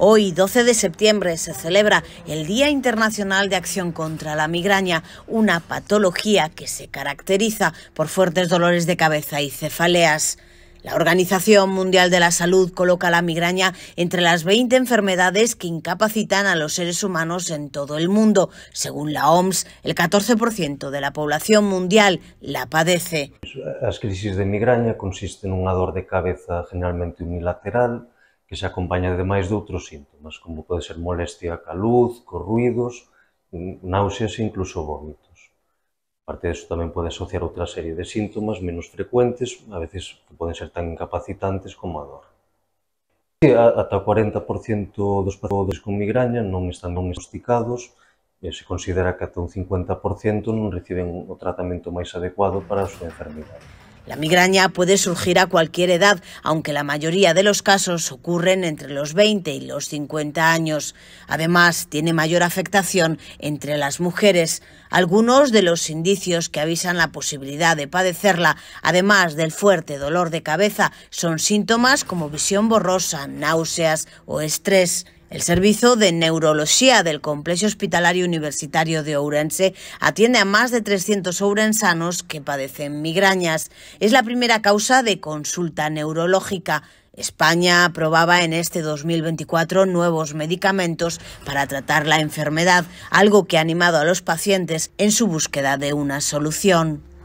Hoy, 12 de septiembre, se celebra el Día Internacional de Acción contra la Migraña, una patología que se caracteriza por fuertes dolores de cabeza y cefaleas. La Organización Mundial de la Salud coloca la migraña entre las 20 enfermedades que incapacitan a los seres humanos en todo el mundo. Según la OMS, el 14% de la población mundial la padece. Las crisis de migraña consisten en un dor de cabeza generalmente unilateral, que se acompaña ademais de outros síntomas, como pode ser molestia ca luz, co ruidos, náuseas e incluso vómitos. parte disso, tamén pode asociar outra serie de síntomas menos frecuentes, a veces que poden ser tan incapacitantes como a dor. Ata o 40% dos pacientes con migraña non están non diagnosticados, e eh, se considera que ata un 50% non reciben o tratamento máis adecuado para a súa enfermidade. La migraña puede surgir a cualquier edad, aunque la mayoría de los casos ocurren entre los 20 y los 50 años. Además, tiene mayor afectación entre las mujeres. Algunos de los indicios que avisan la posibilidad de padecerla, además del fuerte dolor de cabeza, son síntomas como visión borrosa, náuseas o estrés. El Servicio de Neurología del Complejo Hospitalario Universitario de Ourense atiende a más de 300 ourensanos que padecen migrañas. Es la primera causa de consulta neurológica. España aprobaba en este 2024 nuevos medicamentos para tratar la enfermedad, algo que ha animado a los pacientes en su búsqueda de una solución.